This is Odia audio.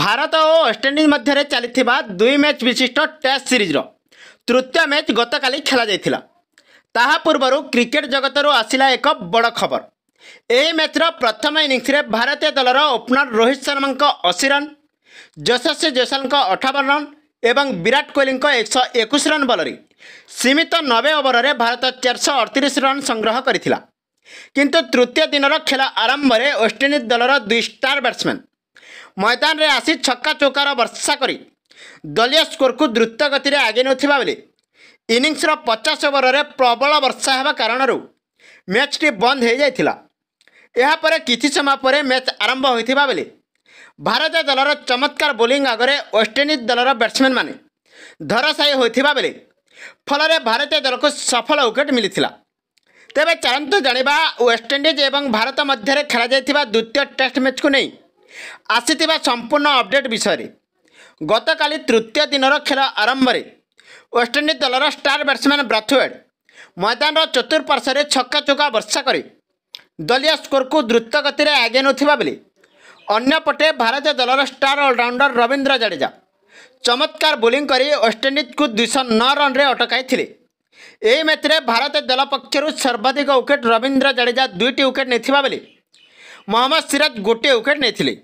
ଭାରତ ଓ ୱେଷ୍ଟଇଣ୍ଡିଜ୍ ମଧ୍ୟରେ ଚାଲିଥିବା ଦୁଇ ମ୍ୟାଚ୍ ବିଶିଷ୍ଟ ଟେଷ୍ଟ ସିରିଜ୍ର ତୃତୀୟ ମ୍ୟାଚ୍ ଗତକାଲି ଖେଳାଯାଇଥିଲା ତାହା ପୂର୍ବରୁ କ୍ରିକେଟ୍ ଜଗତରୁ ଆସିଲା ଏକ ବଡ଼ ଖବର ଏହି ମ୍ୟାଚ୍ର ପ୍ରଥମ ଇନିଂସରେ ଭାରତୀୟ ଦଳର ଓପନର ରୋହିତ ଶର୍ମାଙ୍କ ଅଶୀ ରନ୍ ଯଶସ୍ୱୀ ଜୋସାଲଙ୍କ ଅଠାବନ ରନ୍ ଏବଂ ବିରାଟ କୋହଲିଙ୍କ ଏକଶହ ଏକୋଇଶ ରନ୍ ବଲରେ ସୀମିତ ନବେ ଓଭରରେ ଭାରତ ଚାରିଶହ ଅଡ଼ତିରିଶ ରନ୍ ସଂଗ୍ରହ କରିଥିଲା କିନ୍ତୁ ତୃତୀୟ ଦିନର ଖେଳ ଆରମ୍ଭରେ ୱେଷ୍ଟଇଣ୍ଡିଜ୍ ଦଳର ଦୁଇ ଷ୍ଟାର ବ୍ୟାଟ୍ସମ୍ୟାନ୍ ମଇଦାନରେ ଆସି ଛକା ଚୌକାର ବର୍ଷା କରି ଦଳୀୟ ସ୍କୋରକୁ ଦ୍ରୁତ ଗତିରେ ଆଗେଇ ନେଉଥିବା ବେଳେ ଇନିଂସର ପଚାଶ ଓଭରରେ ପ୍ରବଳ ବର୍ଷା ହେବା କାରଣରୁ ମ୍ୟାଚ୍ଟି ବନ୍ଦ ହୋଇଯାଇଥିଲା ଏହାପରେ କିଛି ସମୟ ପରେ ମ୍ୟାଚ୍ ଆରମ୍ଭ ହୋଇଥିବା ବେଳେ ଭାରତୀୟ ଦଳର ଚମତ୍କାର ବୋଲିଂ ଆଗରେ ୱେଷ୍ଟଇଣ୍ଡିଜ୍ ଦଳର ବ୍ୟାଟ୍ସମ୍ୟାନମାନେ ଧରାଶାୟୀ ହୋଇଥିବା ବେଳେ ଫଳରେ ଭାରତୀୟ ଦଳକୁ ସଫଳ ୱିକେଟ୍ ମିଳିଥିଲା ତେବେ ଚାଲନ୍ତୁ ଜାଣିବା ୱେଷ୍ଟଇଣ୍ଡିଜ୍ ଏବଂ ଭାରତ ମଧ୍ୟରେ ଖେଳାଯାଇଥିବା ଦ୍ୱିତୀୟ ଟେଷ୍ଟ ମ୍ୟାଚ୍କୁ ନେଇ ଆସିଥିବା ସମ୍ପୂର୍ଣ୍ଣ ଅପଡେଟ୍ ବିଷୟରେ ଗତକାଲି ତୃତୀୟ ଦିନର ଖେଳ ଆରମ୍ଭରେ ୱେଷ୍ଟଇଣ୍ଡିଜ୍ ଦଳର ଷ୍ଟାର୍ ବ୍ୟାଟ୍ସମ୍ୟାନ୍ ବ୍ରାଥୱେଡ୍ ମଇଦାନର ଚତୁର୍ପାର୍ଶ୍ୱରେ ଛକା ଚୁକା ବର୍ଷା କରି ଦଳୀୟ ସ୍କୋରକୁ ଦ୍ରୁତଗତିରେ ଆଗେଇ ନେଉଥିବା ବେଳେ ଅନ୍ୟପଟେ ଭାରତୀୟ ଦଳର ଷ୍ଟାର୍ ଅଲରାଉଣ୍ଡର ରବୀନ୍ଦ୍ର ଜାଡ଼େଜା ଚମତ୍କାର ବୋଲିଂ କରି ୱେଷ୍ଟଇଣ୍ଡିଜ୍କୁ ଦୁଇଶହ ନଅ ରନ୍ରେ ଅଟକାଇଥିଲେ ଏହି ମ୍ୟାଚ୍ରେ ଭାରତୀୟ ଦଳ ପକ୍ଷରୁ ସର୍ବାଧିକ ୱିକେଟ୍ ରବୀନ୍ଦ୍ର ଜାଡ଼େଜା ଦୁଇଟି ୱିକେଟ୍ ନେଇଥିବା ବେଳେ ମହମ୍ମଦ ସିରାଜ ଗୋଟିଏ ୱିକେଟ୍ ନେଇଥିଲେ